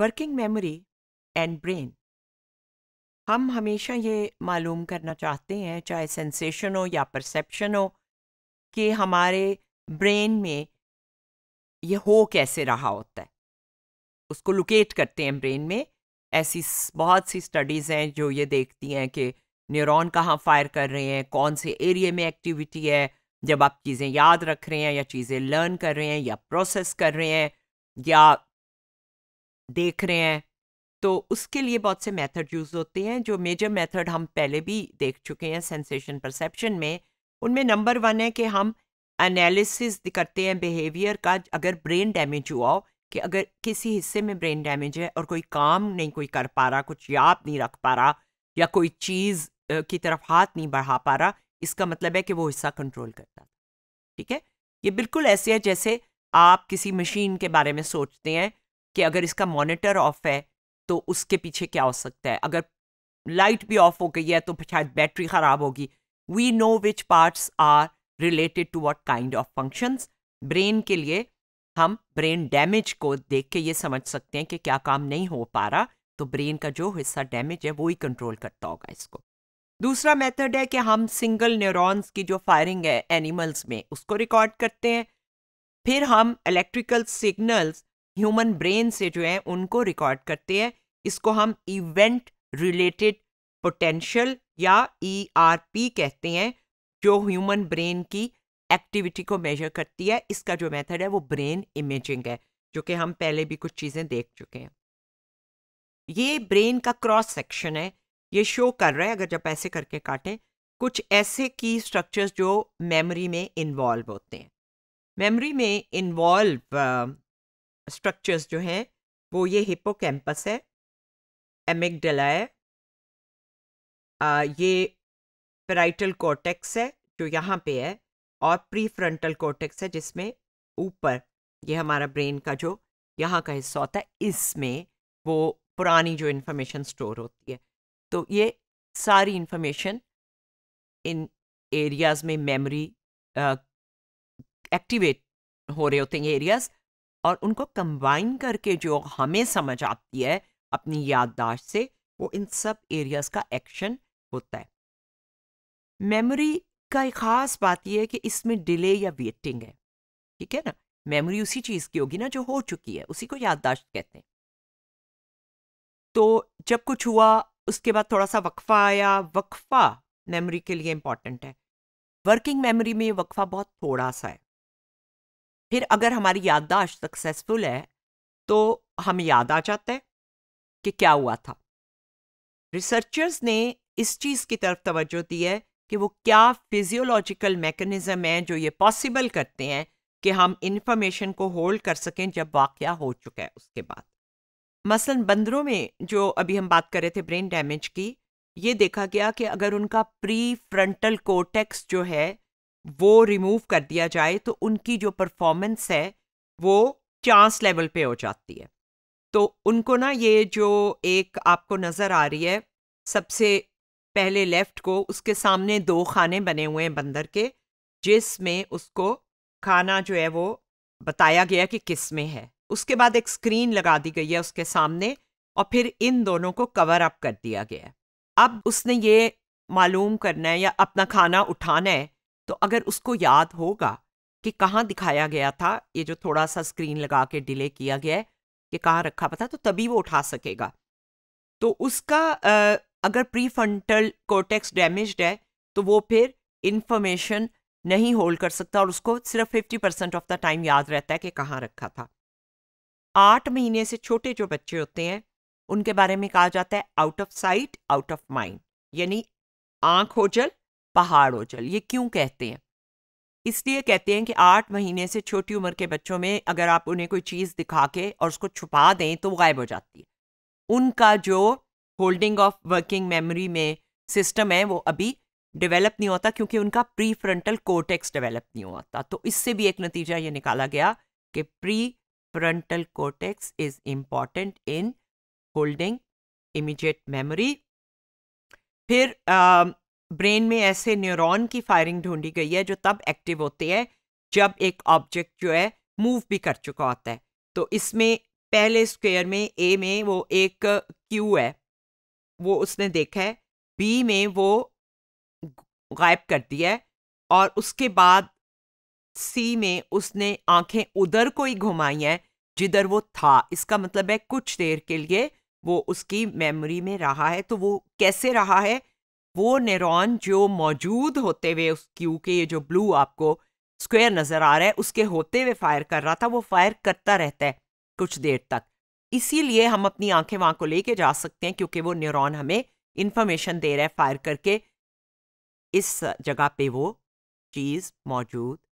working memory and brain हम हमेशा ये मालूम करना चाहते हैं चाहे सेंसेशन हो या परसेप्शन हो कि हमारे ब्रेन में ये हो कैसे रहा होता है उसको लोकेट करते हैं ब्रेन में ऐसी बहुत सी स्टडीज़ हैं जो ये देखती हैं कि न्यूरॉन कहाँ फायर कर रहे हैं कौन से एरिए में एक्टिविटी है जब आप चीज़ें याद रख रहे हैं या चीज़ें लर्न कर रहे हैं या प्रोसेस कर रहे हैं या देख रहे हैं तो उसके लिए बहुत से मेथड यूज़ होते हैं जो मेजर मेथड हम पहले भी देख चुके हैं सेंसेशन परसेप्शन में उनमें नंबर वन है कि हम एनालिसिस करते हैं बिहेवियर का अगर ब्रेन डैमेज हुआ हो कि अगर किसी हिस्से में ब्रेन डैमेज है और कोई काम नहीं कोई कर पा रहा कुछ याद नहीं रख पा रहा या कोई चीज़ की तरफ हाथ नहीं बढ़ा पा रहा इसका मतलब है कि वो हिस्सा कंट्रोल करता ठीक है ये बिल्कुल ऐसे है जैसे आप किसी मशीन के बारे में सोचते हैं कि अगर इसका मॉनिटर ऑफ है तो उसके पीछे क्या हो सकता है अगर लाइट भी ऑफ हो गई है तो शायद बैटरी ख़राब होगी we know which parts are related to what kind of functions brain के लिए हम ब्रेन डैमेज को देख के ये समझ सकते हैं कि क्या काम नहीं हो पा रहा तो ब्रेन का जो हिस्सा डैमेज है वो ही कंट्रोल करता होगा इसको दूसरा मेथड है कि हम सिंगल न्यूरॉन्स की जो फायरिंग है एनिमल्स में उसको रिकॉर्ड करते हैं फिर हम इलेक्ट्रिकल सिग्नल्स ह्यूमन ब्रेन से जो है उनको रिकॉर्ड करते हैं इसको हम इवेंट रिलेटेड पोटेंशियल या ई e कहते हैं जो ह्यूमन ब्रेन की एक्टिविटी को मेजर करती है इसका जो मेथड है वो ब्रेन इमेजिंग है जो कि हम पहले भी कुछ चीज़ें देख चुके हैं ये ब्रेन का क्रॉस सेक्शन है ये शो कर रहा है अगर जब ऐसे करके काटें कुछ ऐसे की स्ट्रक्चर्स जो मेमोरी में इन्वॉल्व होते हैं मेमोरी में इन्वॉल्व स्ट्रक्चर्स जो हैं वो ये हिपोकैम्पस है एमिगडला है आ, ये पेराइटल कॉर्टेक्स है जो यहाँ पे है और प्री फ्रंटल कॉर्टेक्स है जिसमें ऊपर ये हमारा ब्रेन का जो यहाँ का हिस्सा होता है इसमें वो पुरानी जो इन्फॉर्मेशन स्टोर होती है तो ये सारी इन्फॉर्मेशन इन एरियाज़ में मेमोरी एक्टिवेट हो रहे होते हैं एरियाज़ और उनको कंबाइन करके जो हमें समझ आती है अपनी याददाश्त से वो इन सब एरियाज का एक्शन होता है मेमोरी का एक खास बात यह है कि इसमें डिले या वेटिंग है ठीक है ना मेमोरी उसी चीज़ की होगी ना जो हो चुकी है उसी को याददाश्त कहते हैं तो जब कुछ हुआ उसके बाद थोड़ा सा वक्फा आया वक्फा मेमोरी के लिए इंपॉर्टेंट है वर्किंग मेमोरी में वक्फा बहुत थोड़ा सा है फिर अगर हमारी याददाश्त सक्सेसफुल है तो हम याद आ जाता है कि क्या हुआ था रिसर्चर्स ने इस चीज़ की तरफ तवज्जो दी है कि वो क्या फिजियोलॉजिकल मैकेनिज़्म है जो ये पॉसिबल करते हैं कि हम इंफॉर्मेशन को होल्ड कर सकें जब वाक़ हो चुका है उसके बाद मसलन बंदरों में जो अभी हम बात कर रहे थे ब्रेन डैमेज की ये देखा गया कि अगर उनका प्री फ्रंटल कोटेक्स जो है वो रिमूव कर दिया जाए तो उनकी जो परफॉर्मेंस है वो चांस लेवल पे हो जाती है तो उनको ना ये जो एक आपको नज़र आ रही है सबसे पहले लेफ्ट को उसके सामने दो खाने बने हुए हैं बंदर के जिसमें उसको खाना जो है वो बताया गया कि किस में है उसके बाद एक स्क्रीन लगा दी गई है उसके सामने और फिर इन दोनों को कवर अप कर दिया गया है अब उसने ये मालूम करना है या अपना खाना उठाना है तो अगर उसको याद होगा कि कहाँ दिखाया गया था ये जो थोड़ा सा स्क्रीन लगा के डिले किया गया है कि कहाँ रखा पता तो तभी वो उठा सकेगा तो उसका आ, अगर प्री कोटेक्स डैमेज है तो वो फिर इन्फॉर्मेशन नहीं होल्ड कर सकता और उसको सिर्फ fifty percent of the time याद रहता है कि कहाँ रखा था आठ महीने से छोटे जो बच्चे होते हैं उनके बारे में कहा जाता है out of sight out of mind यानी आंख जल पहाड़ ओझल ये क्यों कहते हैं इसलिए कहते हैं कि आठ महीने से छोटी उम्र के बच्चों में अगर आप उन्हें कोई चीज़ दिखा के और उसको छुपा दें तो गायब हो जाती है उनका जो होल्डिंग ऑफ वर्किंग मेमोरी में सिस्टम है वो अभी डेवलप नहीं होता क्योंकि उनका प्री फ्रंटल कोटेक्स डेवलप नहीं होता तो इससे भी एक नतीजा ये निकाला गया कि prefrontal cortex is important in holding immediate memory फिर ब्रेन में ऐसे न्यूरॉन की फायरिंग ढूंढी गई है जो तब एक्टिव होते हैं जब एक ऑब्जेक्ट जो है मूव भी कर चुका होता है तो इसमें पहले स्क्वेयर में ए में वो एक क्यू है वो उसने देखा है बी में वो गायब कर दिया है और उसके बाद सी में उसने आंखें उधर को ही घुमाई हैं जिधर वो था इसका मतलब है कुछ देर के लिए वो उसकी मेमोरी में रहा है तो वो कैसे रहा है वो न्यूरॉन जो मौजूद होते हुए उस क्यू के ये जो ब्लू आपको स्क्वायर नज़र आ रहा है उसके होते हुए फायर कर रहा था वो फायर करता रहता है कुछ देर तक इसीलिए हम अपनी आंखें वहां को लेके जा सकते हैं क्योंकि वो न्यूरॉन हमें इन्फॉर्मेशन दे रहा है फायर करके इस जगह पे वो चीज़ मौजूद